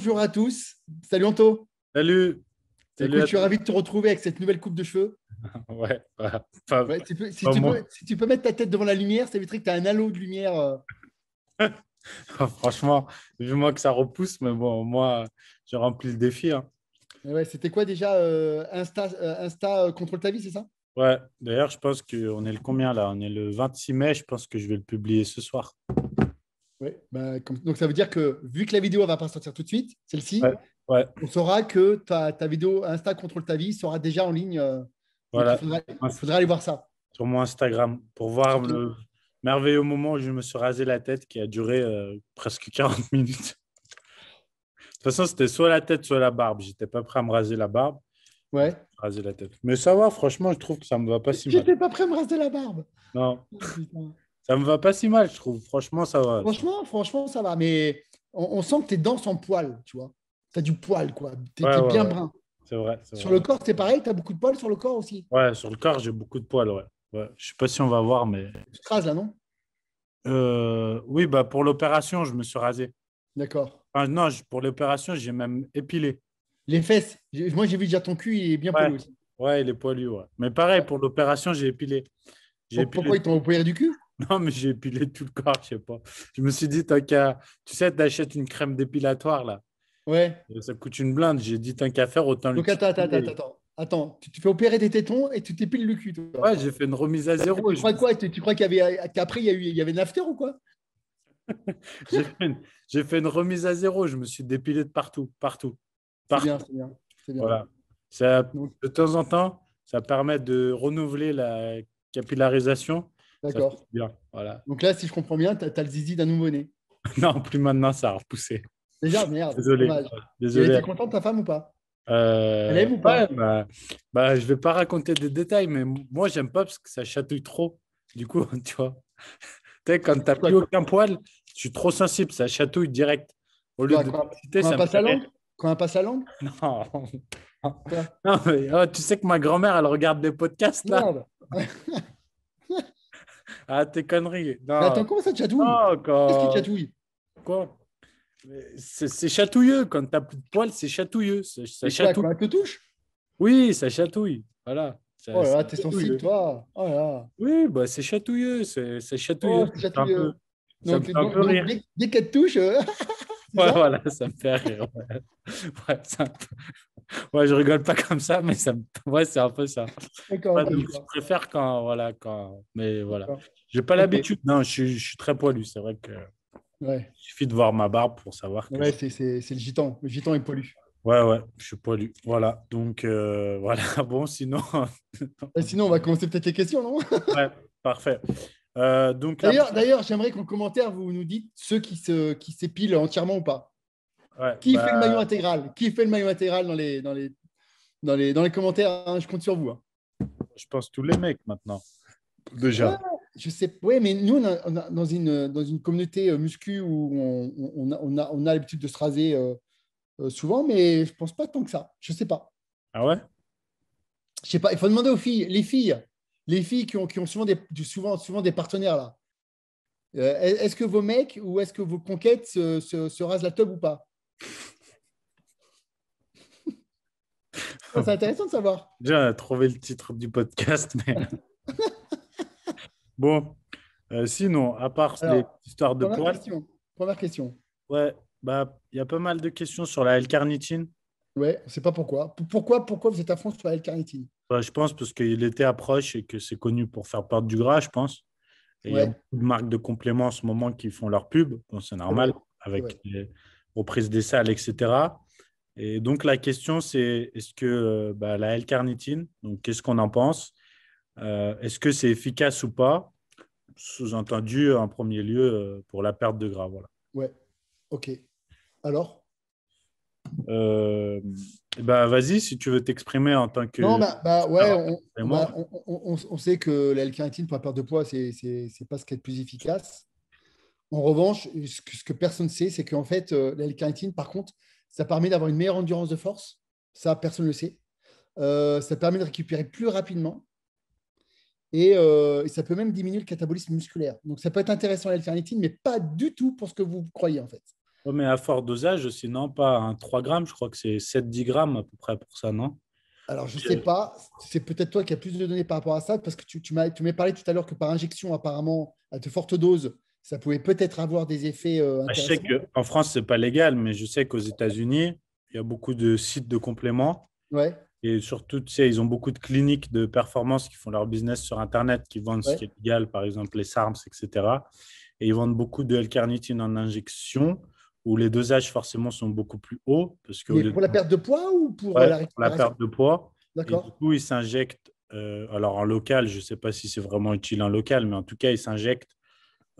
bonjour à tous. Salut Anto. Salut. Salut je suis ravi de te retrouver avec cette nouvelle coupe de cheveux. ouais, tu peux, si, tu peux, mettre ta tête devant la lumière, ça dire que tu as un halo de lumière. Euh. Oh, franchement, vu moi que ça repousse, mais bon, moi, j'ai rempli le défi. Hein. C'était quoi déjà euh, Insta, euh, Insta contrôle ta vie, c'est ça Ouais, d'ailleurs, je pense qu'on est le combien là On est le 26 mai, je pense que je vais le publier ce soir. Bah, donc ça veut dire que vu que la vidéo ne va pas sortir tout de suite, celle-ci, on saura que ta, ta, vidéo Insta Contrôle ta vie sera déjà en ligne. Euh, il faudra, aller voir ça. Sur mon Instagram pour voir le merveilleux moment où je me suis rasé la tête qui a duré euh, presque 40 minutes. De toute façon, c'était soit la tête, soit la barbe. J'étais pas prêt à me raser la barbe. Ouais. Raser la tête. Mais ça va, franchement, je trouve que ça me va pas si mal. J'étais pas prêt à me raser la barbe. Non. Oh, ça me va pas si mal, je trouve. Franchement, ça va. Franchement, franchement ça va. Mais on, sent que tu es dense en poil, tu vois. Tu as du poil, quoi. Tu es, bien brun. C'est vrai. Sur le corps, c'est pareil. Tu as beaucoup de poils sur le corps aussi. Ouais, sur le corps, j'ai beaucoup de poils, ouais. ouais. Je sais pas si on va voir, mais. Tu te rases là, non euh, Oui, bah, pour l'opération, je me suis rasé. D'accord. non, pour l'opération, j'ai même épilé. Les fesses. Moi, j'ai vu déjà ton cul, il est bien poilu aussi. Ouais, il est poilu, ouais. Mais pareil, pour l'opération, j'ai épilé. Pourquoi ils t'ont opéré du cul Non, mais j'ai épilé tout le corps, je sais pas. Je me suis dit, tant qu'à. Tu sais, t'achètes une crème dépilatoire, là. Ouais. Euh, ça coûte une blinde. J'ai dit, tant qu'à faire, autant Donc, attends, attends, attends, attends. Attends, tu te fais opérer des tétons et tu t'épiles le cul. Toi. Ouais, j'ai fait une remise à zéro. Tu crois quoi Tu, crois qu'après il y, avait une after ou quoi j'ai, fait une, remise à zéro. Je me suis dépilé de partout, partout, C'est bien, c'est bien. Voilà. de temps en temps, ça permet de renouveler la capillarisation D'accord. Voilà. Donc là, si je comprends bien, tu as, le zizi d'un nouveau-né. non, plus maintenant, ça a repoussé. Déjà, merde. Désolé. Désolé. es content de ta femme ou pas euh, Elle aime ou pas bah, bah, Je vais pas raconter des détails, mais moi, j'aime pas parce que ça chatouille trop. Du coup, tu vois, tu quand tu n'as plus aucun poil, je suis trop sensible, ça chatouille direct. Au lieu de citer, passe à passe à Non. non oh, tu sais que ma grand-mère, elle regarde des podcasts là. Merde. Ah, tes conneries. attends, comment ça chatouille oh, Qu'est-ce qui chatouille Quoi c'est, chatouilleux. Quand t'as plus de poils, c'est chatouilleux. Ça, ça chatouille. Quoi, quand te touche Oui, ça chatouille. Voilà. Ça, oh là t'es sensible, toi. Oh là. Oui, bah, c'est chatouilleux. C'est, chatouilleux. Oh, chatouilleux. Donc, donc, donc, Dès, dès qu'elle te touche. Euh, voilà, ça me fait rire. Ouais, ça ouais, je rigole pas comme ça, mais ça c'est un peu ça. je préfère quand. Voilà, quand... Mais voilà. J'ai pas l'habitude. Non, je suis, très poilu. C'est vrai que. Il suffit de voir ma barbe pour savoir que. Ouais, c'est, le gitan. Le gitan est poilu. Ouais, ouais, je suis poilu. Voilà. Donc, euh, voilà. Bon, sinon. Ah, sinon, on va commencer peut-être les questions, non Ouais, parfait. Euh, d'ailleurs, j'aimerais qu'en commentaire, vous nous dites ceux qui, se, qui s'épilent entièrement ou pas qui bah, fait le maillot intégral Qui fait le maillot intégral dans les, dans les, dans dans les commentaires hein, Je compte sur vous. Hein. Je pense tous les mecs maintenant. Déjà. je sais, oui, mais nous, on, dans, une, dans une communauté euh, muscu où on, on, a, l'habitude de se raser euh, euh, souvent, mais je pense pas tant que ça. Je sais pas. Ah ouais Je sais pas. Il faut demander aux filles. Les filles, les filles qui ont, qui ont souvent, des, souvent, souvent des partenaires là. est-ce que vos mecs ou est-ce que vos conquêtes se, se rasent la teub ou pas Ah, c'est intéressant de savoir. Déjà, trouvé le titre du podcast, mais. bon, euh, sinon, à part les histoires de première Question. Première question. Ouais, bah, il y a pas mal de questions sur la L-carnitine. Ouais, on ne sait pas pourquoi. Pourquoi, pourquoi vous êtes à fond sur la L-carnitine bah, Je pense parce qu'il était approche et que c'est connu pour faire perdre du gras, je pense. il y a beaucoup de marques de compléments en ce moment qui font leur pub. c'est normal, avec les reprises des salles, etc. Et donc la question c'est est-ce que euh, bah, la L-carnitine, donc qu'est-ce qu'on en pense euh, Est-ce que c'est efficace ou pas Sous-entendu en premier lieu euh, pour la perte de gras, voilà. Ouais. Ok. Alors bah, Vas-y, si tu veux t'exprimer en tant que. Non, bah, bah ouais, bah, on, on, on, sait que la L-carnitine pour la perte de poids, ce n'est pas ce qui est le plus efficace. En revanche, ce que, ce que personne ne sait, c'est qu'en fait, la L-carnitine, par contre, ça permet d'avoir une meilleure endurance de force. Ça, personne ne le sait. Euh, ça permet de récupérer plus rapidement. Euh, et, ça peut même diminuer le catabolisme musculaire. Donc ça peut être intéressant l'alternitine, mais pas du tout pour ce que vous croyez en fait. Oh, mais à fort dosage, sinon pas un 3 grammes, je crois que c'est 7-10 grammes à peu près pour ça, non Alors je ne sais pas, c'est peut-être toi qui as plus de données par rapport à ça, parce que tu, tu m'as parlé tout à l'heure que par injection, apparemment, à de fortes doses, ça pouvait peut-être avoir des effets. Euh, bah, je sais qu'en France, ce n'est pas légal, mais je sais qu'aux États-Unis, il y a beaucoup de sites de compléments. Ouais. Et surtout, tu sais, ils ont beaucoup de cliniques de performance qui font leur business sur Internet, qui vendent ce qui est légal, par exemple les SARMS, etc. Et ils vendent beaucoup de L-carnitine en injection, où les dosages forcément sont beaucoup plus hauts. Parce que pour la perte de poids ou pour euh, la Pour la perte de poids. D'accord. Du coup, ils s'injectent, euh, alors en local, je ne sais pas si c'est vraiment utile en local, mais en tout cas, ils s'injectent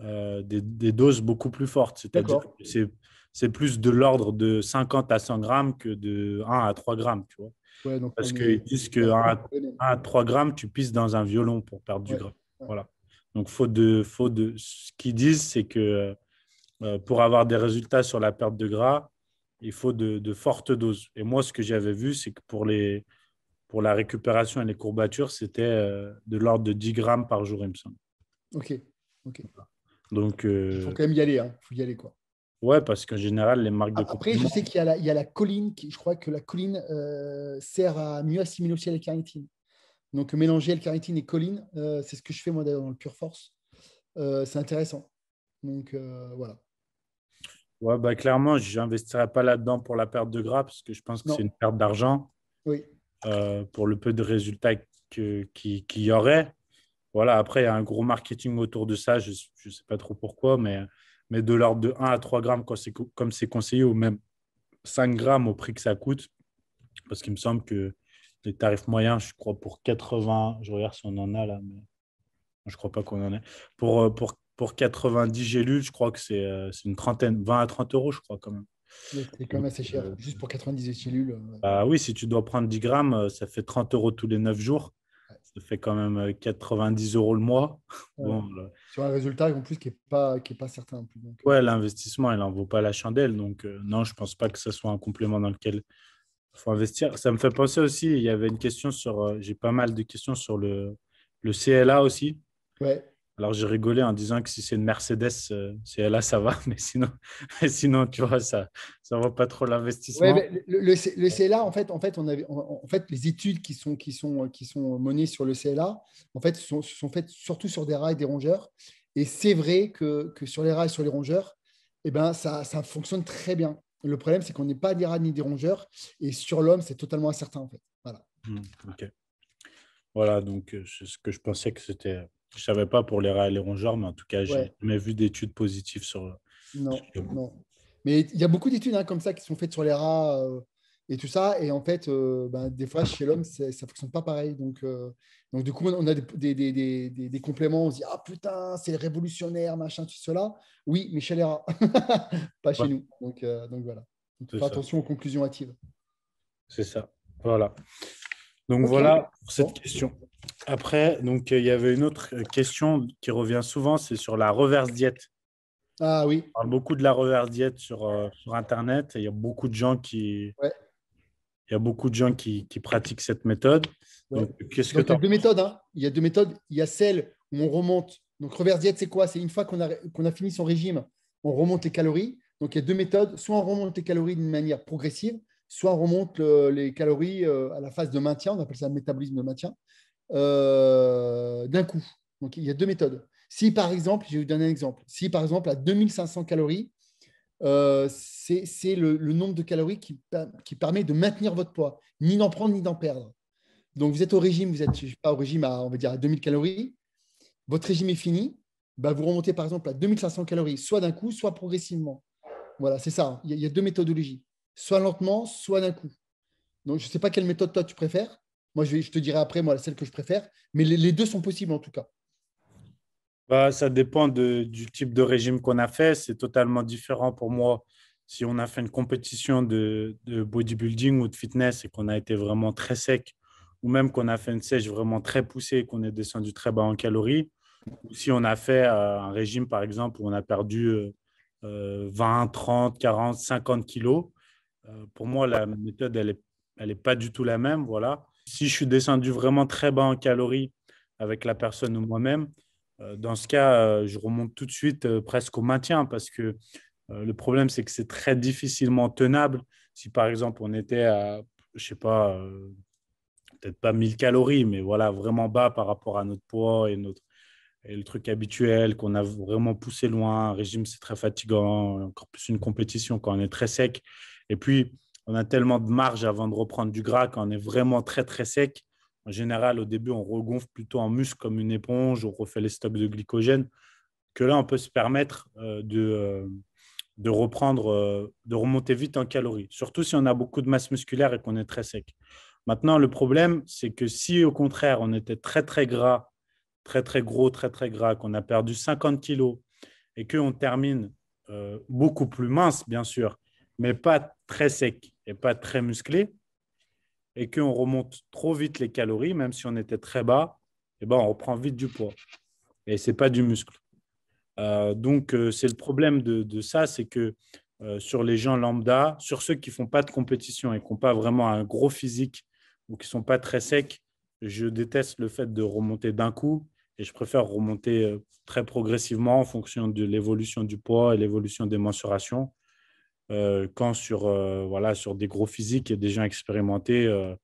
euh, des, doses beaucoup plus fortes. C'est-à-dire c'est plus de l'ordre de 50 à 100 grammes que de 1 à 3 grammes, tu Parce qu'ils disent que 1 à, 3 grammes, tu pisses dans un violon pour perdre du gras. Voilà. Donc, faut de, faut de... ce qu'ils disent, c'est que euh, euh, pour avoir des résultats sur la perte de gras, il faut de, fortes doses. Et moi, ce que j'avais vu, c'est que pour, les, pour la récupération et les courbatures, c'était de l'ordre de 10 grammes par jour, il me semble. OK. okay. Donc, euh, Il faut quand même y aller, hein. faut y aller quoi. Ouais, parce qu'en général, les marques de ah, Après, je sais qu'il y, a la colline, qui, je crois que la colline euh, sert à mieux assimiler aussi la carnitine. Donc, mélanger L-carnitine et colline, euh, c'est ce que je fais moi d'ailleurs dans le Pure Force. c'est intéressant. Donc, voilà. Ouais, bah, clairement, je n'investirai pas là-dedans pour la perte de gras, parce que je pense que c'est une perte d'argent. Oui. pour le peu de résultats qu'il qui, qui y aurait voilà, après, il y a un gros marketing autour de ça. Je ne sais pas trop pourquoi, mais, mais de l'ordre de 1 à 3 grammes, comme c'est conseillé, ou même 5 grammes au prix que ça coûte. Parce qu'il me semble que les tarifs moyens, je crois, pour 80, je regarde si on en a là, mais je ne crois pas qu'on en ait. Pour, euh, pour, 90 gélules, je crois que c'est euh, une trentaine, 20 à 30 euros, je crois quand même. C'est quand même assez cher, euh, juste pour 90 cellules. Ah oui, si tu dois prendre 10 grammes, ça fait 30 euros tous les 9 jours. Ça fait quand même 90 euh, euros le mois. Sur euh, un résultat en plus qui n'est pas, pas certain. Euh. Oui, l'investissement, il n'en vaut pas la chandelle. Donc, non, je ne pense pas que ce soit un complément dans lequel il faut investir. Ça me fait penser aussi, il y avait une question sur. J'ai pas mal de questions sur le, le CLA aussi. Ouais. Alors j'ai rigolé en disant que si c'est une Mercedes, CLA, euh, c'est là ça va, mais sinon, sinon tu vois ça, ça vaut pas trop l'investissement. le, le, CLA en fait, en fait, on avait, en fait, les études qui sont qui sont euh, qui sont menées sur le CLA, en fait, sont, faites surtout sur des rails des rongeurs. Et c'est vrai que, sur les rails, sur les rongeurs, eh ben ça, fonctionne très bien. Le problème c'est qu'on n'est pas des rats ni des rongeurs, et sur l'homme c'est totalement incertain en fait. Voilà. Hmm, ok. Voilà donc euh, c'est ce que je pensais que c'était je ne savais pas pour les rats et les rongeurs, mais en tout cas, j'ai n'ai jamais vu d'études positives sur. Non, non. Mais il y a beaucoup d'études hein, comme ça qui sont faites sur les rats euh, et tout ça. Et en fait, euh, ben, des fois, chez l'homme, ça ne fonctionne pas pareil. Donc, euh, donc du coup, on a des, compléments. On se dit Ah putain, c'est révolutionnaire, machin, tout cela. Oui, mais chez les rats, pas chez nous. Donc, donc voilà. Donc, attention aux conclusions hâtives. C'est ça. Voilà. Donc voilà pour cette question. Après, donc, il y avait une autre question qui revient souvent, c'est sur la reverse diète. Ah oui. On parle beaucoup de la reverse diète sur, euh, sur Internet il y a beaucoup de gens qui, il beaucoup de gens qui, pratiquent cette méthode. que il y a deux méthodes. Il y a deux méthodes. Il celle où on remonte. Donc, reverse diète, c'est quoi C'est une fois qu'on a, a fini son régime, on remonte les calories. Donc, il y a deux méthodes. Soit on remonte les calories d'une manière progressive, soit on remonte les calories euh, à la phase de maintien. On appelle ça le métabolisme de maintien. Euh, d'un coup. Donc, il y a deux méthodes. Si, par exemple, je vais vous donner un exemple, si, par exemple, à 2500 calories, euh, c'est le, nombre de calories qui, permet de maintenir votre poids, ni d'en prendre ni d'en perdre. Donc, vous êtes au régime, vous êtes pas au régime à, on va dire, 2000 calories, votre régime est fini, bah, vous remontez, par exemple, à 2500 calories, soit d'un coup, soit progressivement. Voilà, c'est ça. Hein. Il y, a, il y a deux méthodologies, soit lentement, soit d'un coup. Donc, je ne sais pas quelle méthode toi tu préfères. Moi, je, te dirai après, moi, celle que je préfère. Mais les, deux sont possibles, en tout cas. Bah, ça dépend du type de régime qu'on a fait. C'est totalement différent pour moi. Si on a fait une compétition de, bodybuilding ou de fitness et qu'on a été vraiment très sec, ou même qu'on a fait une sèche vraiment très poussée et qu'on est descendu très bas en calories, ou si on a fait euh, un régime, par exemple, où on a perdu 20, 30, 40, 50 kilos, euh, pour moi, la méthode, elle n'est elle pas du tout la même. Voilà si je suis descendu vraiment très bas en calories avec la personne ou moi-même, euh, dans ce cas, euh, je remonte tout de suite euh, presque au maintien parce que le problème, c'est que c'est très difficilement tenable. Si par exemple, on était à, je sais pas, peut-être pas 1000 calories, mais voilà, vraiment bas par rapport à notre poids et, notre, et le truc habituel qu'on a vraiment poussé loin. Un régime, c'est très fatigant, encore plus une compétition quand on est très sec. Et puis, on a tellement de marge avant de reprendre du gras quand on est vraiment très très sec. En général, au début, on regonfle plutôt en muscle comme une éponge, on refait les stocks de glycogène, que là, on peut se permettre euh, de, euh, de reprendre, euh, de remonter vite en calories, surtout si on a beaucoup de masse musculaire et qu'on est très sec. Maintenant, le problème, c'est que si au contraire, on était très très gras, très très gros, très très gras, qu'on a perdu 50 kilos et qu'on termine beaucoup plus mince, bien sûr, mais pas très sec et pas très musclé, et qu'on remonte trop vite les calories, même si on était très bas, et eh ben on reprend vite du poids. Et ce n'est pas du muscle. Euh, donc, euh, c'est le problème de, ça, c'est que euh, sur les gens lambda, sur ceux qui ne font pas de compétition et qui n'ont pas vraiment un gros physique ou qui ne sont pas très secs, je déteste le fait de remonter d'un coup et je préfère remonter très progressivement en fonction de l'évolution du poids et l'évolution des mensurations euh, quand sur, euh, sur des gros physiques et des gens expérimentés, euh,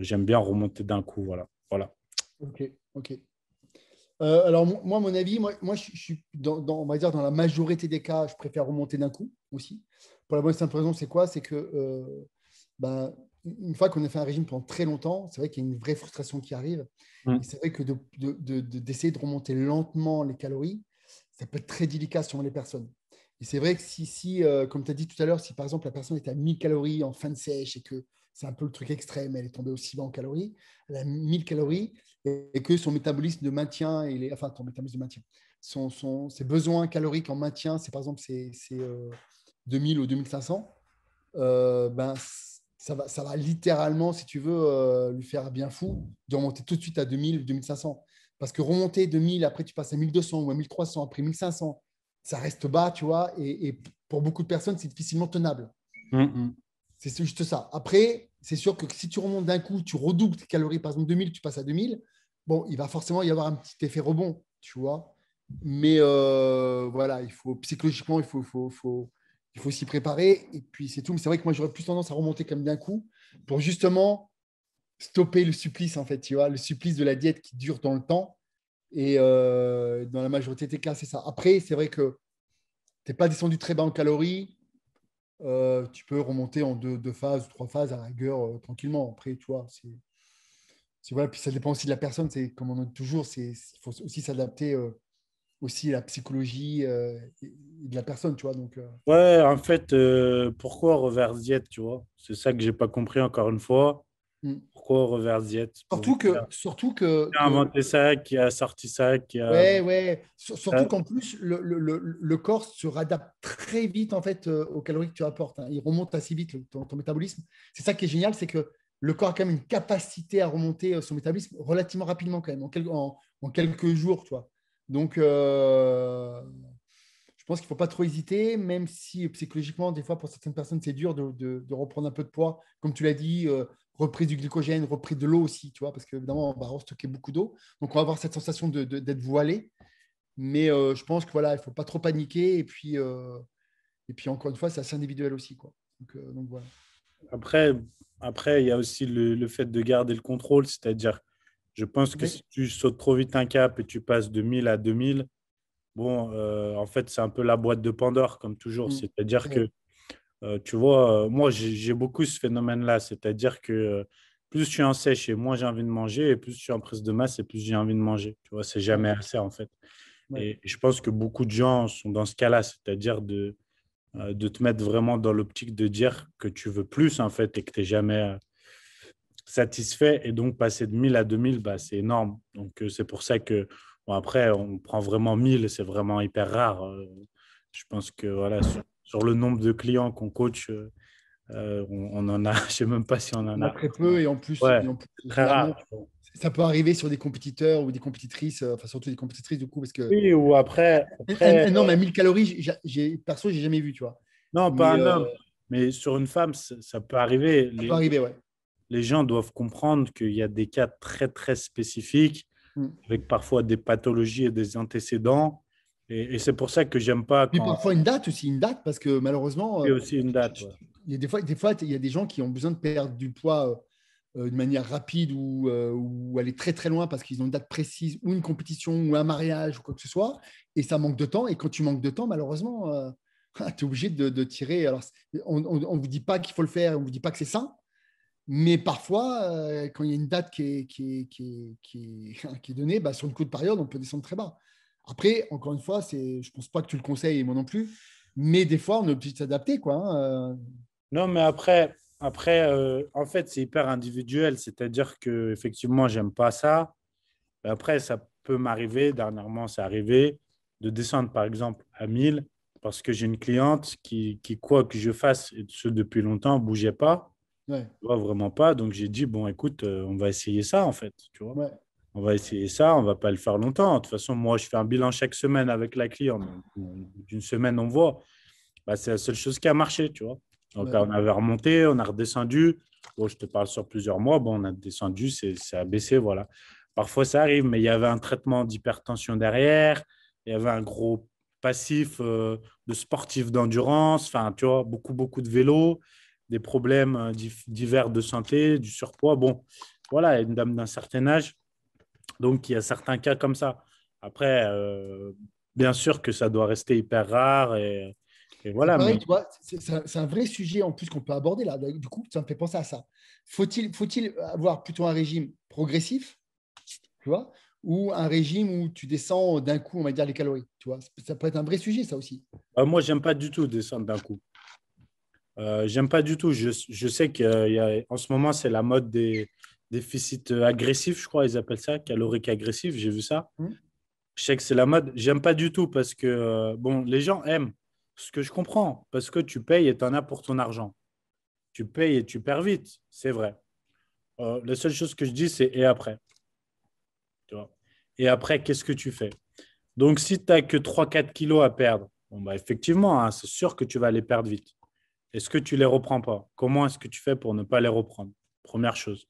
j'aime bien remonter d'un coup. Voilà. voilà. Ok, alors, moi, mon avis, moi, je, suis, dans, on va dire, dans la majorité des cas, je préfère remonter d'un coup aussi. Pour la bonne simple raison, c'est quoi C'est que ben, une fois qu'on a fait un régime pendant très longtemps, c'est vrai qu'il y a une vraie frustration qui arrive. Mmh. C'est vrai que d'essayer de, de remonter lentement les calories, ça peut être très délicat sur les personnes. Et c'est vrai que si, euh, comme tu as dit tout à l'heure, si par exemple la personne est à 1000 calories en fin de sèche et que c'est un peu le truc extrême, elle est tombée aussi bas en calories, elle a 1000 calories et, que son métabolisme de maintien, et les, enfin ton métabolisme de maintien, son, son, ses besoins caloriques en maintien, c'est par exemple c'est, 2000 euh, ou 2500, euh, ben, ça va, ça va littéralement, si tu veux, lui faire bien fou de remonter tout de suite à 2000 ou 2500. Parce que remonter de 1000, après tu passes à 1200 ou à 1300, après 1500, ça reste bas, tu vois, et, pour beaucoup de personnes, c'est difficilement tenable. Mm, mm. C'est juste ça. Après, c'est sûr que si tu remontes d'un coup, tu redoubles tes calories, par exemple 2000, tu passes à 2000, bon, il va forcément y avoir un petit effet rebond, tu vois. Mais euh, voilà, il faut psychologiquement, il faut, faut, il faut s'y préparer. Et puis c'est tout. Mais c'est vrai que moi, j'aurais plus tendance à remonter comme d'un coup pour justement stopper le supplice, en fait, tu vois, le supplice de la diète qui dure dans le temps et euh, dans la majorité des cas, c'est ça. Après, c'est vrai que tu n'es pas descendu très bas en calories. Euh, tu peux remonter en deux, phases, trois phases à la rigueur euh, tranquillement. Après, tu vois, c'est, voilà. Puis ça dépend aussi de la personne. C'est comme on dit toujours, c'est il faut aussi s'adapter aussi à la psychologie et, de la personne, tu vois. Donc. Ouais, en fait, pourquoi reverse diète, tu vois C'est ça que j'ai pas compris encore une fois. Hmm pourquoi Surtout que. Surtout que qui a inventé ça, qui a sorti ça. Qui a... Ouais, ouais. Surtout euh. qu'en plus, le, le, le, corps se réadapte très vite en fait, euh, aux calories que tu apportes. Hein. Il remonte assez vite ton, ton métabolisme. C'est ça qui est génial, c'est que le corps a quand même une capacité à remonter euh, son métabolisme relativement rapidement, quand même, en, quelques, en, quelques jours. Toi. Donc. je pense qu'il ne faut pas trop hésiter, même si psychologiquement, des fois, pour certaines personnes, c'est dur de, de, de, reprendre un peu de poids. Comme tu l'as dit, reprise du glycogène, reprise de l'eau aussi, tu vois, parce qu'évidemment, on va restocker beaucoup d'eau. Donc, on va avoir cette sensation d'être voilé. Mais euh, je pense qu'il voilà, ne faut pas trop paniquer. Et puis, euh, et puis encore une fois, c'est assez individuel aussi. Quoi. Euh, après, après, il y a aussi le, fait de garder le contrôle, c'est-à-dire, je pense que si tu sautes trop vite un cap et tu passes de 1000 à 2000, bon, en fait, c'est un peu la boîte de Pandore, comme toujours. Mm. C'est-à-dire que euh, tu vois, euh, moi, j'ai beaucoup ce phénomène-là, c'est-à-dire que euh, plus tu es en sèche et moins j'ai envie de manger, et plus tu es en presse de masse et plus j'ai envie de manger. Tu vois, c'est jamais assez en fait. Et je pense que beaucoup de gens sont dans ce cas-là, c'est-à-dire de, de te mettre vraiment dans l'optique de dire que tu veux plus en fait et que tu n'es jamais satisfait. Et donc, passer de 1000 à 2000, bah, c'est énorme. Donc, c'est pour ça que, après, on prend vraiment 1000, c'est vraiment hyper rare. Je pense que voilà, sur le nombre de clients qu'on coach, euh, euh, on, en a, je sais même pas si on en a. Très peu, et en plus, rare. Ça peut arriver sur des compétiteurs ou des compétitrices, euh, enfin surtout des compétitrices du coup, parce que. Oui, ou après. Eh, eh, non, mais 1000 calories, j'ai perso, j'ai jamais vu, tu vois. Non, pas un homme, mais sur une femme, ça, peut arriver. Ça peut arriver, ouais. Les gens doivent comprendre qu'il y a des cas très, très spécifiques, mm. avec parfois des pathologies et des antécédents et, c'est pour ça que j'aime pas. Mais parfois une date aussi, une date, parce que malheureusement. Et euh, aussi une date. Il y a des fois, des fois, il y a des gens qui ont besoin de perdre du poids euh, euh, de manière rapide ou, aller très très loin parce qu'ils ont une date précise ou une compétition ou un mariage ou quoi que ce soit. Et ça manque de temps. Et quand tu manques de temps, malheureusement, tu es obligé de, tirer. Alors, on ne vous dit pas qu'il faut le faire, on ne vous dit pas que c'est sain. Mais parfois, quand il y a une date qui est, qui donnée, bah, sur le coup de période, on peut descendre très bas. Après, encore une fois, c'est, je pense pas que tu le conseilles, moi non plus, mais des fois, on est obligé de s'adapter. Quoi, hein, euh. Non, mais après, après euh, en fait, c'est hyper individuel. C'est-à-dire que effectivement, j'aime pas ça. Après, ça peut m'arriver, dernièrement, c'est arrivé, de descendre, par exemple, à 1000 parce que j'ai une cliente qui, qui, quoi que je fasse, et ce depuis longtemps, bougeait pas. Ouais. vois, vraiment pas. Donc, j'ai dit, bon, écoute, euh, on va essayer ça, en fait. Tu vois on va essayer ça, on ne va pas le faire longtemps. De toute façon, moi, je fais un bilan chaque semaine avec la cliente. D'une semaine, on voit. Bah, c'est la seule chose qui a marché, tu vois. Donc, on avait remonté, on a redescendu. je te parle sur plusieurs mois. Bon, on a descendu, c'est abaissé, voilà. Parfois, ça arrive, mais il y avait un traitement d'hypertension derrière. Il y avait un gros passif euh, de sportif d'endurance. Enfin, tu vois, beaucoup, beaucoup de vélos, des problèmes euh, divers de santé, du surpoids. Bon, voilà, une dame d'un certain âge donc, il y a certains cas comme ça. Après, euh, bien sûr que ça doit rester hyper rare et, voilà. C'est un vrai sujet en plus qu'on peut aborder là. Du coup, ça me fait penser à ça. Faut-il faut avoir plutôt un régime progressif, tu vois, ou un régime où tu descends d'un coup, on va dire, les calories, tu vois Ça peut être un vrai sujet, ça aussi. Moi, euh, moi, j'aime pas du tout descendre d'un coup. Euh, j'aime pas du tout. Je, je sais qu'en euh, ce moment, c'est la mode des, déficit euh, agressif, je crois, ils appellent ça, calorique agressif, j'ai vu ça. Mmh. Je sais que c'est la mode. J'aime pas du tout parce que, euh, bon, les gens aiment ce que je comprends, parce que tu payes et tu en as pour ton argent. Tu payes et tu perds vite, c'est vrai. Euh, la seule chose que je dis, c'est et après. et après, qu'est-ce que tu fais Donc, si tu n'as que 3-4 kilos à perdre, bon, bah, effectivement, hein, c'est sûr que tu vas les perdre vite. Est-ce que tu les reprends pas Comment est-ce que tu fais pour ne pas les reprendre Première chose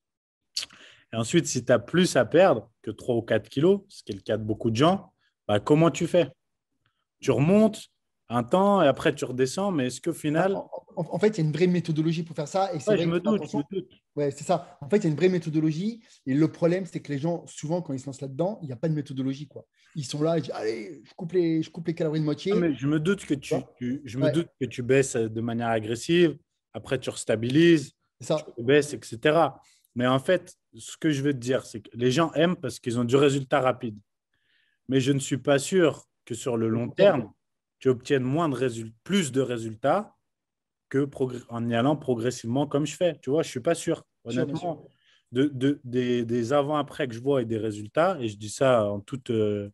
ensuite, si tu as plus à perdre que 3 ou 4 kilos, ce qui est le cas de beaucoup de gens, bah, comment tu fais Tu remontes un temps et après tu redescends, mais est-ce qu'au final. En, fait, il y a une vraie méthodologie pour faire ça. Et ouais, je, me doute, je c'est ça. En fait, il y a une vraie méthodologie. Et le problème, c'est que les gens, souvent, quand ils se lancent là-dedans, il n'y a pas de méthodologie. quoi. Ils sont là, ils disent, allez, je coupe les, je coupe les calories de moitié. mais je me doute que tu, je me doute que tu baisses de manière agressive. Après, tu restabilises, ça. tu baisses, etc. Mais en fait, ce que je veux te dire, c'est que les gens aiment parce qu'ils ont du résultat rapide. Mais je ne suis pas sûr que sur le long terme, tu obtiennes moins de résultats, plus de résultats que en y allant progressivement comme je fais. Tu vois, je ne suis pas sûr, honnêtement. De, des, avant-après que je vois et des résultats, et je dis ça en toute, euh,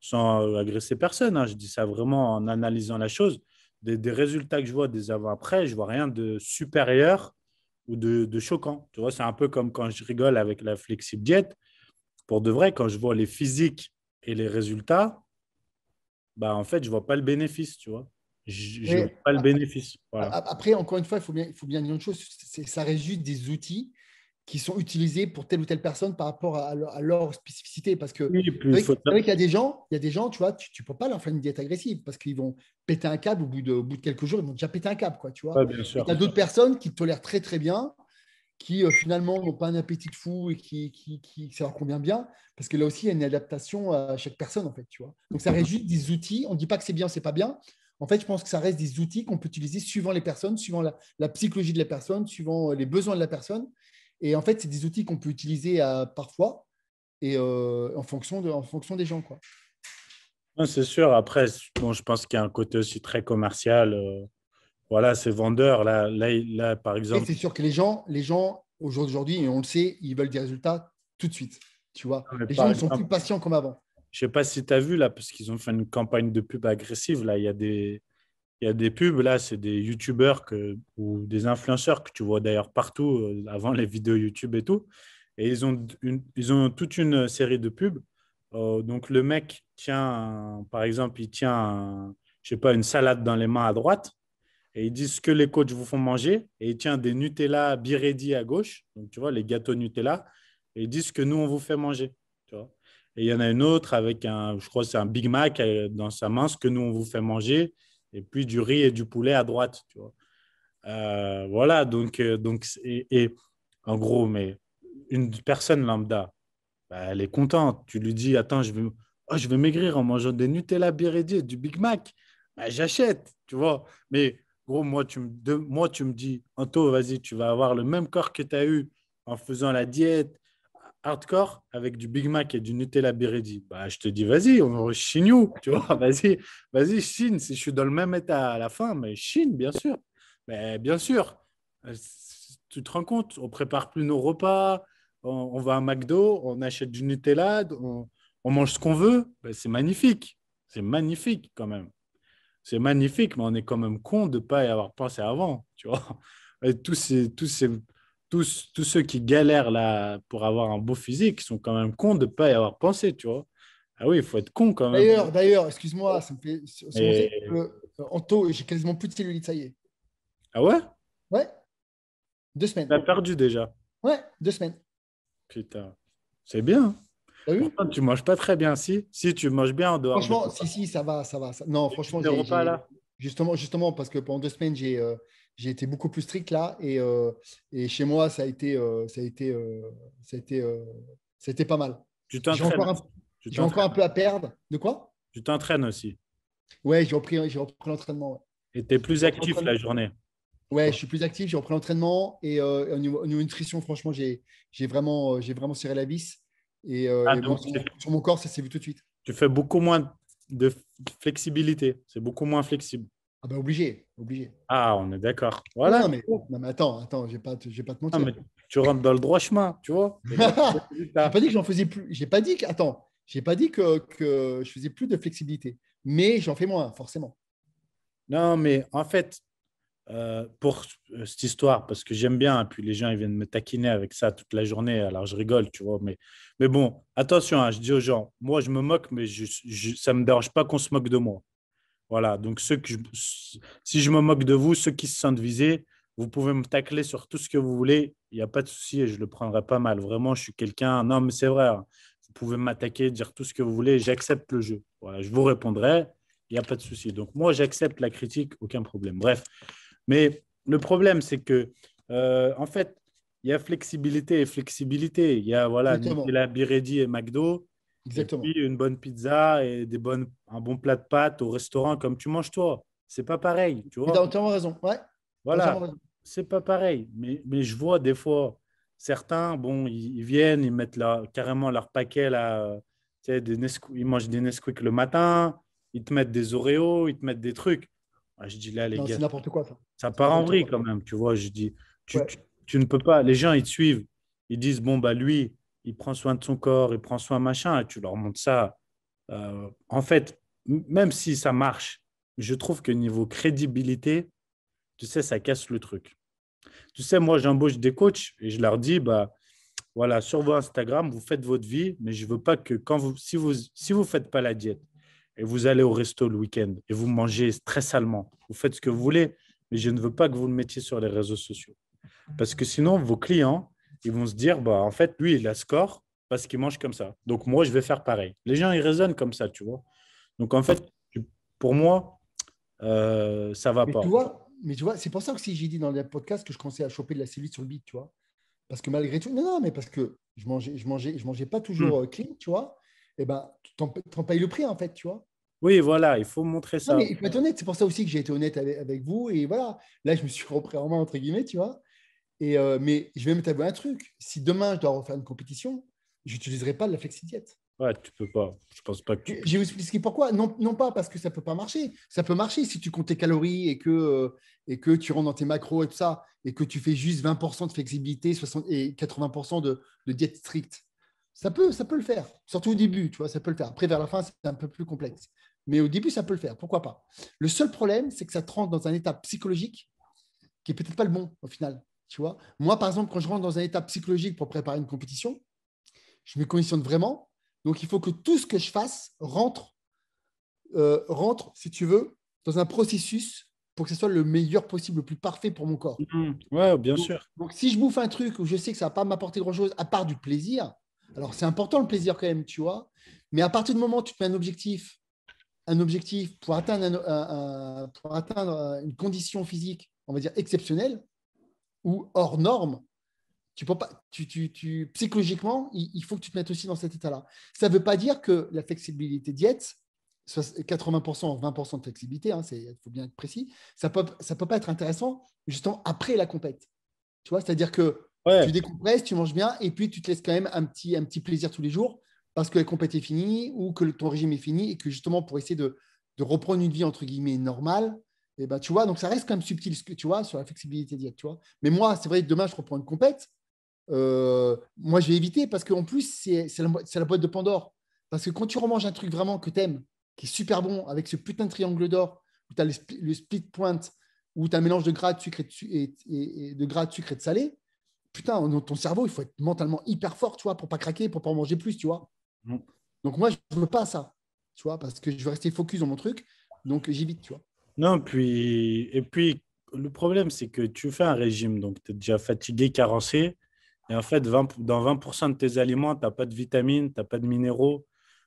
sans agresser personne, hein, je dis ça vraiment en analysant la chose, des, des résultats que je vois des avant-après, je vois rien de supérieur ou de, de choquant. Tu vois, c'est un peu comme quand je rigole avec la flexible diète Pour de vrai, quand je vois les physiques et les résultats, bah en fait, je vois pas le bénéfice, tu vois. Je, vois pas le bénéfice. Après, encore une fois, il faut bien, il faut bien dire une chose, ça reste des outils qui sont utilisés pour telle ou telle personne par rapport à, leur, spécificité. Parce que il y a des gens, il y a des gens, tu vois, tu ne peux pas leur faire une diète agressive parce qu'ils vont péter un câble au bout de, bout de quelques jours, ils vont déjà péter un câble, quoi, tu vois. il y a d'autres personnes qui tolèrent très très bien, qui euh, finalement n'ont pas un appétit de fou et qui, qui, qui, leur convient bien, parce que là aussi, il y a une adaptation à chaque personne, en fait, tu vois. Donc ça reste juste des outils, on ne dit pas que c'est bien, c'est pas bien. En fait, je pense que ça reste des outils qu'on peut utiliser suivant les personnes, suivant la, la psychologie de la personne, suivant les besoins de la personne. Et en fait, c'est des outils qu'on peut utiliser à, euh, parfois et euh, en, fonction de, fonction des gens. Quoi. C'est sûr. Après, bon, je pense qu'il y a un côté aussi très commercial. Euh, voilà, ces vendeurs, Là, là, par exemple. C'est sûr que les gens, les gens aujourd'hui, on le sait, ils veulent des résultats tout de suite. Tu vois, les gens ne sont plus patients comme avant. Je ne sais pas si tu as vu, là, parce qu'ils ont fait une campagne de pub agressive. Là, il y a des il y a des pubs, là, c'est des youtubeurs ou des influenceurs que tu vois d'ailleurs partout euh, avant les vidéos YouTube et tout. Et ils ont, une, ils ont toute une série de pubs. Euh, donc le mec tient, par exemple, il tient, je sais pas, une salade dans les mains à droite. Et ils disent ce que les coachs vous font manger. Et il tient des Nutella Biredi à gauche. Donc tu vois, les gâteaux Nutella. Et ils disent ce que nous, on vous fait manger. Et il y en a une autre avec un, je crois, c'est un Big Mac euh, dans sa main, ce que nous, on vous fait manger et puis du riz et du poulet à droite, tu vois. Euh, voilà, donc, euh, donc et, en gros, mais une personne lambda, bah, elle est contente. Tu lui dis, attends, je vais, oh, je maigrir en mangeant des Nutella et du Big Mac. Bah, j'achète, tu vois. Mais gros, moi, tu me, moi, tu me dis, Anto, vas-y, tu vas avoir le même corps que tu as eu en faisant la diète, hardcore avec du Big Mac et du Nutella Beredi. Bah, je te dis, vas-y, on chigne tu vois, vas-y, vas-y, chine. Si je suis dans le même état à la fin, mais chine, bien sûr. Mais bien sûr, euh, tu te rends compte, on prépare plus nos repas, on, va à McDo, on achète du Nutella, on, mange ce qu'on veut. Bah, c'est magnifique, c'est magnifique quand même. C'est magnifique, mais on est quand même con de ne pas y avoir pensé avant, tu vois. tous ces, tous ces, tous, ceux qui galèrent là pour avoir un beau physique sont quand même cons de ne pas y avoir pensé, tu vois. Ah oui, il faut être con quand même. D'ailleurs, d'ailleurs, excuse-moi, ça me fait. en euh, taux, j'ai quasiment plus de cellulite, ça y est. Ah ouais Ouais. Deux semaines. T'as perdu déjà. Ouais, deux semaines. Putain, c'est bien. Hein. tu manges pas très bien, si Si tu manges bien en dehors. Franchement, si, si, ça va, ça va. Ça... Non, franchement, j'ai, là Justement, justement, parce que pendant deux semaines, j'ai, euh, j'ai été beaucoup plus strict là. Et, euh, et chez moi, ça a été, euh, ça a été, euh, ça pas mal. Tu t'entraînes. J'ai encore, un, peu à perdre. De quoi Tu t'entraînes aussi. Ouais, j'ai repris, l'entraînement. Et tu es plus actif la journée. Ouais, je suis plus actif, j'ai repris l'entraînement. Et au, niveau, nutrition, franchement, j'ai, j'ai vraiment, j'ai vraiment serré la vis. Et, ah, sur mon corps, ça s'est vu tout de suite. Tu fais beaucoup moins de flexibilité. C'est beaucoup moins flexible. Ah ben, obligé, obligé. Ah, on est d'accord. Voilà. Non mais, attends, attends, j'ai pas, j'ai pas de mentir. tu rentres dans le droit chemin, tu vois. j'ai pas dit que j'en faisais plus. J'ai pas dit que, attends, j'ai pas dit que, que je faisais plus de flexibilité, mais j'en fais moins, forcément. Non, mais en fait, euh, pour euh, cette histoire, parce que j'aime bien, puis les gens ils viennent me taquiner avec ça toute la journée, alors je rigole, tu vois. Mais, mais bon, attention, hein, je dis aux gens, moi je me moque, mais ça ne ça me dérange pas qu'on se moque de moi. Voilà, donc ceux que si je me moque de vous, ceux qui se sentent visés, vous pouvez me tacler sur tout ce que vous voulez, il n'y a pas de souci et je le prendrai pas mal. Vraiment, je suis quelqu'un, non, mais c'est vrai, hein. vous pouvez m'attaquer, dire tout ce que vous voulez, j'accepte le jeu. je vous répondrai, il n'y a pas de souci. Donc moi, j'accepte la critique, aucun problème. Bref, mais le problème, c'est que, euh, en fait, il y a flexibilité et flexibilité. Il y a, voilà, La Biredi et McDo. Exactement. puis, une bonne pizza et des bonnes, un bon plat de pâtes au restaurant comme tu manges toi. C'est pas pareil. Tu vois. Tu as raison. Ouais. Voilà. C'est pas pareil. Mais, mais je vois des fois certains, bon, ils, viennent, ils mettent là carrément leur paquet là. Tu sais, des ils mangent des Nesquik le matin, ils te mettent des Oreos, ils te mettent des trucs. Ah, je dis là, les gars. C'est n'importe quoi ça. Ça part en vrille quand même. Tu vois, je dis, tu, tu, tu, ne peux pas. Les gens, ils te suivent. Ils disent, bon, bah lui, il prend soin de son corps, il prend soin machin, et tu leur montres ça. Euh, en fait, même si ça marche, je trouve que niveau crédibilité, tu sais, ça casse le truc. Tu sais, moi, j'embauche des coachs et je leur dis, bah, voilà, sur vos Instagram, vous faites votre vie, mais je veux pas que quand vous, si vous, si vous faites pas la diète et vous allez au resto le week-end et vous mangez très salement, vous faites ce que vous voulez, mais je ne veux pas que vous le mettiez sur les réseaux sociaux. Parce que sinon, vos clients, ils vont se dire, bah, en fait, lui, il a score parce qu'il mange comme ça. Donc, moi, je vais faire pareil. Les gens, ils raisonnent comme ça, tu vois. Donc, en fait, pour moi, ça euh, ça va pas. mais tu vois, c'est pour ça que si j'ai dit dans le podcast que je commençais à choper de la cellulite sur le beat, tu vois. Parce que malgré tout, non, non, mais parce que je mangeais, je mangeais, je mangeais pas toujours hmm. euh, clean, tu vois. Et eh ben, tu en payes le prix, en fait, tu vois. Oui, voilà, il faut montrer ça. mais il faut être honnête. C'est pour ça aussi que j'ai été honnête avec, vous. Et voilà, là, je me suis repris en main, entre guillemets, tu vois. Euh, mais je vais me t'avouer un truc. Si demain, je dois refaire une compétition, j'utiliserai n'utiliserai pas la flexidiète. Ouais, tu peux pas. Je pense pas que. Tu... Je vais vous expliquer pourquoi. Non, non pas parce que ça peut pas marcher. Ça peut marcher si tu comptes tes calories et que, euh, et que tu rentres dans tes macros et tout ça, et que tu fais juste 20% de flexibilité 60 et 80% de, diète stricte. Ça peut, ça peut le faire. Surtout au début, tu vois, ça peut le faire. Après, vers la fin, c'est un peu plus complexe. Mais au début, ça peut le faire. Pourquoi pas Le seul problème, c'est que ça te rentre dans un état psychologique qui est peut-être pas le bon au final vois Moi, par exemple, quand je rentre dans un état psychologique pour préparer une compétition, je me conditionne vraiment. Donc, il faut que tout ce que je fasse rentre, euh, rentre, si tu veux, dans un processus pour que ce soit le meilleur possible, le plus parfait pour mon corps. Mmh. bien sûr. Donc, si je bouffe un truc où je sais que ça ne va pas m'apporter grand-chose, à part du plaisir, alors c'est important le plaisir quand même, tu vois, mais à partir du moment où tu te mets un objectif, un objectif pour atteindre, pour atteindre une condition physique, on va dire, exceptionnelle, ou hors norme, tu peux pas, tu, tu, tu, psychologiquement, il, faut que tu te mettes aussi dans cet état-là. Ça ne veut pas dire que la flexibilité diète, 80%, ou 20% de flexibilité, il hein, faut bien être précis, ça ne peut, ça peut pas être intéressant justement après la compète. Tu vois, c'est-à-dire que tu décompresses, tu manges bien, et puis tu te laisses quand même un petit, un petit plaisir tous les jours parce que la compète est finie ou que ton régime est fini et que justement pour essayer de reprendre une vie entre guillemets normale, et bah, tu vois, donc ça reste quand même subtil, tu vois, sur la flexibilité directe, tu vois. Mais moi, c'est vrai, demain, je reprends une compète. Euh, moi, je vais éviter parce qu'en plus, c'est la, boîte de Pandore. Parce que quand tu remanges un truc vraiment que tu aimes, qui est super bon, avec ce putain de triangle d'or, où tu as le, split point, où tu as un mélange de gras, de sucre et de, gras, sucre et de salé, putain, dans ton cerveau, il faut être mentalement hyper fort, tu vois, pour pas craquer, pour pas en manger plus, tu vois. Mmh. Donc moi, je veux pas ça, tu vois, parce que je veux rester focus dans mon truc, donc j'évite, tu vois. Non, puis, et puis, le problème, c'est que tu fais un régime, donc tu es déjà fatigué, carencé. Et en fait, dans 20% de tes aliments, tu n'as pas de vitamines, tu n'as pas de minéraux.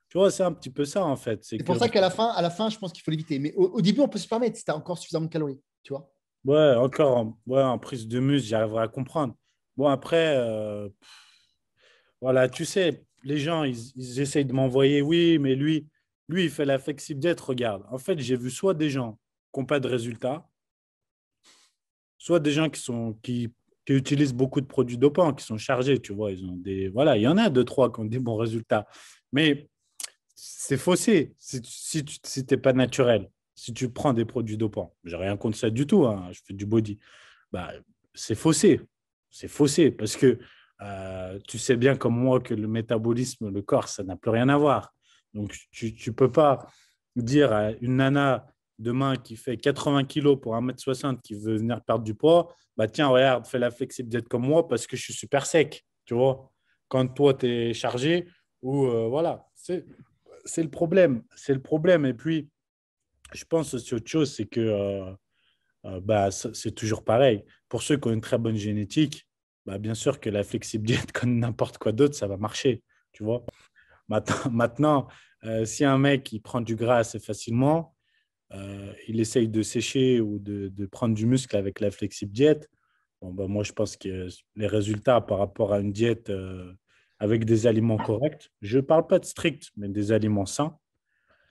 Tu vois, c'est un petit peu ça, en fait. C'est pour ça qu'à la fin, à la fin, je pense qu'il faut l'éviter. Mais au, début, on peut se permettre si tu as encore suffisamment de calories, tu vois. Ouais, encore en, en prise de muscle, j'arriverai à comprendre. Bon, après, euh, voilà, tu sais, les gens, ils, essayent de m'envoyer, oui, mais lui, lui, il fait la flexible regarde. En fait, j'ai vu soit des gens qui n'ont pas de résultats, soit des gens qui, sont, qui, utilisent beaucoup de produits dopants, qui sont chargés, tu vois. Ils ont des, voilà, il y en a deux, trois qui ont des bons résultats. Mais c'est faussé si, tu n'es pas naturel. Si tu prends des produits dopants, j'ai rien contre ça du tout, hein, je fais du body, bah, c'est faussé. C'est faussé parce que euh, tu sais bien comme moi que le métabolisme, le corps, ça n'a plus rien à voir. Donc, tu ne peux pas dire à une nana demain qui fait 80 kg pour 1m60 qui veut venir perdre du poids, bah tiens, regarde, fais la flexible comme moi parce que je suis super sec, tu vois. Quand toi, tu es chargé, ou euh, voilà, c'est le problème. C'est le problème. Et puis, je pense aussi autre chose, c'est que euh, euh, bah, c'est toujours pareil. Pour ceux qui ont une très bonne génétique, bah, bien sûr que la flexible diète, comme n'importe quoi d'autre, ça va marcher, tu vois. Maintenant, maintenant si un mec, il prend du gras assez facilement, euh, il essaye de sécher ou de, prendre du muscle avec la flexible diète, bon, ben, moi je pense que les résultats par rapport à une diète euh, avec des aliments corrects, je ne parle pas de strict, mais des aliments sains.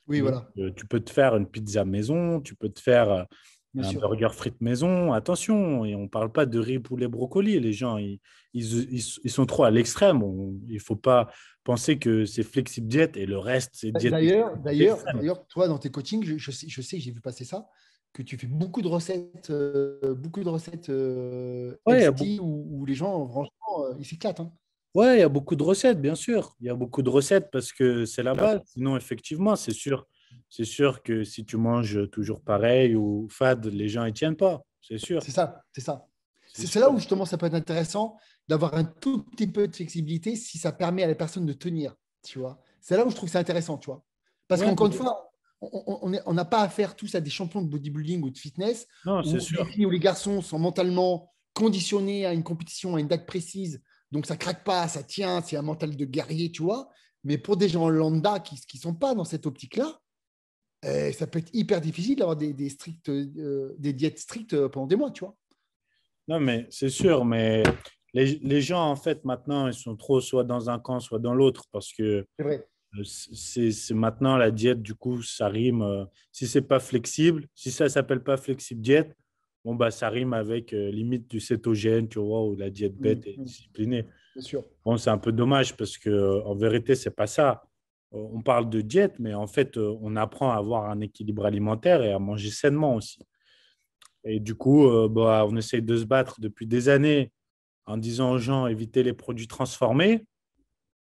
Oui, voilà. Euh, tu peux te faire une pizza maison, tu peux te faire un burger frites maison. Attention, et on ne parle pas de riz, poulet, brocoli. Les gens, ils, ils sont trop à l'extrême. Il ne faut pas penser que c'est flexible diète et le reste, c'est diète. D'ailleurs, d'ailleurs, d'ailleurs, toi, dans tes coachings, je, sais, j'ai vu passer ça, que tu fais beaucoup de recettes, euh, beaucoup de recettes euh, où, les gens, franchement, euh, ils s'éclatent. Hein. Ouais, il y a beaucoup de recettes, bien sûr. Il y a beaucoup de recettes parce que c'est la base. Sinon, effectivement, c'est sûr, c'est sûr que si tu manges toujours pareil ou fade, les gens ne tiennent pas. C'est sûr. C'est ça, c'est ça. c'est là où justement ça peut être intéressant d'avoir un tout petit peu de flexibilité si ça permet à la personne de tenir, tu vois. C'est là où je trouve que c'est intéressant, tu vois. Parce qu'encore une fois, on n'a pas affaire tous à des champions de bodybuilding ou de fitness. Non, où, sûr. Les ou les garçons sont mentalement conditionnés à une compétition, à une date précise. Donc ça craque pas, ça tient, c'est un mental de guerrier, tu vois. Mais pour des gens lambda qui ne sont pas dans cette optique-là, eh, ça peut être hyper difficile d'avoir des, strictes, euh, des diètes strictes pendant des mois, tu vois. Non, mais c'est sûr, mais les, gens, en fait, maintenant, ils sont trop soit dans un camp, soit dans l'autre, parce que c'est euh, maintenant la diète, du coup, ça rime. Euh, si c'est pas flexible, si ça s'appelle pas flexible diète, bon, bah, ça rime avec euh, limite du cétogène, tu vois, ou la diète mmh, bête est et mmh. disciplinée. Bon, c'est un peu dommage parce que en vérité, c'est pas ça. On parle de diète, mais en fait, on apprend à avoir un équilibre alimentaire et à manger sainement aussi. Et du coup, bah, on essaye de se battre depuis des années en disant aux gens évitez les produits transformés.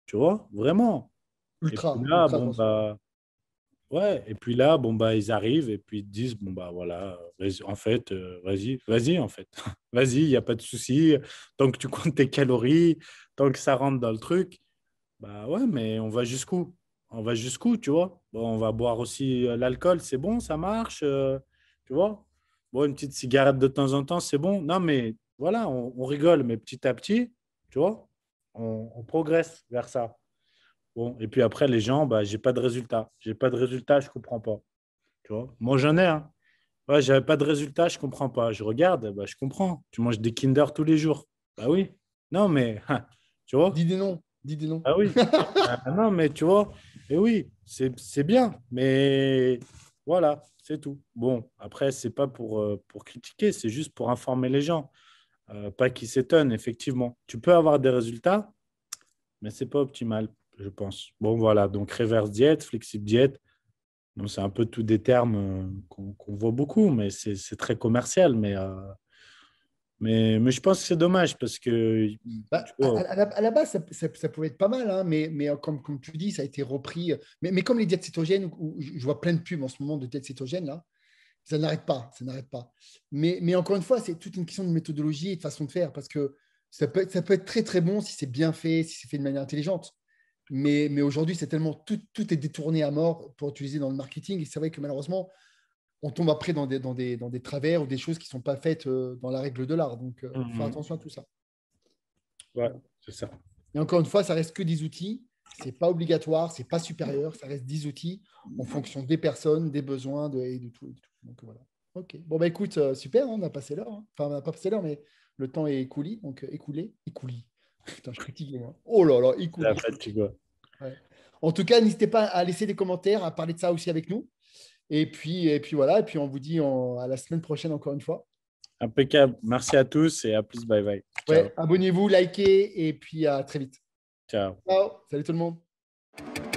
Tu vois, vraiment. Ultra. Et là, bon, bah, ouais, et puis là, bon, bah, ils arrivent et puis ils disent bon, bah, voilà, en fait, euh, vas-y, vas-y, en fait, vas-y, il n'y a pas de souci. Tant que tu comptes tes calories, tant que ça rentre dans le truc, bah ouais, mais on va jusqu'où On va jusqu'où, tu vois bon, On va boire aussi euh, l'alcool, c'est bon, ça marche, euh, tu vois Bon, une petite cigarette de temps en temps, c'est bon. Non, mais voilà, on, rigole, mais petit à petit, tu vois, on, progresse vers ça. Bon, et puis après, les gens, bah, j'ai pas de résultat. J'ai pas de résultat, je comprends pas. Tu vois, moi j'en ai. Hein. Ouais, j'avais pas de résultat, je comprends pas. Je regarde, bah, je comprends. Tu manges des Kinder tous les jours. Bah oui. Non, mais tu vois. Dis des noms. Dis des noms. Ah oui. Bah, non, mais tu vois. Et oui, c'est bien. Mais voilà, c'est tout. Bon, après, c'est pas pour, euh, pour critiquer, c'est juste pour informer les gens. Euh, pas qui s'étonne, effectivement. Tu peux avoir des résultats, mais ce n'est pas optimal, je pense. Bon, voilà, donc reverse diète, flexible diet, c'est un peu tous des termes euh, qu'on voit beaucoup, mais c'est très commercial. Euh, mais, mais, je pense que c'est dommage parce que. Bah, à, la, base, ça, pouvait être pas mal, hein, mais, comme, comme tu dis, ça a été repris. Mais, comme les diètes cétogènes, je vois plein de pubs en ce moment de diètes cétogènes, là ça n'arrête pas, ça n'arrête pas. Mais, mais, encore une fois, c'est toute une question de méthodologie et de façon de faire, parce que ça peut, être, ça peut être très très bon si c'est bien fait, si c'est fait de manière intelligente. Mais, mais aujourd'hui, c'est tellement tout, tout, est détourné à mort pour utiliser dans le marketing. Et c'est vrai que malheureusement, on tombe après dans des, dans des, dans des travers ou des choses qui ne sont pas faites euh, dans la règle de l'art. Donc, il euh, faut faire mhm. attention à tout ça. Ouais, c'est ça. Et encore une fois, ça reste que des outils n'est pas obligatoire, ce n'est pas supérieur, ça reste 10 outils en fonction des personnes, des besoins de, et de tout, Donc voilà. Ok. Bon bah écoute, euh, super, hein, on a passé l'heure. Hein. Enfin, on n'a pas passé l'heure, mais le temps est écoulé, donc euh, écoulé, écoulé. Putain, je critique. Hein. Oh là là, écoulé. En tout cas, n'hésitez pas à laisser des commentaires, à parler de ça aussi avec nous. Et puis, et puis voilà, et puis on vous dit à la semaine prochaine encore une fois. Impeccable. Merci à tous et à plus. Bye bye. Ouais, abonnez-vous, likez et puis à très vite. Ciao. Salut tout le monde.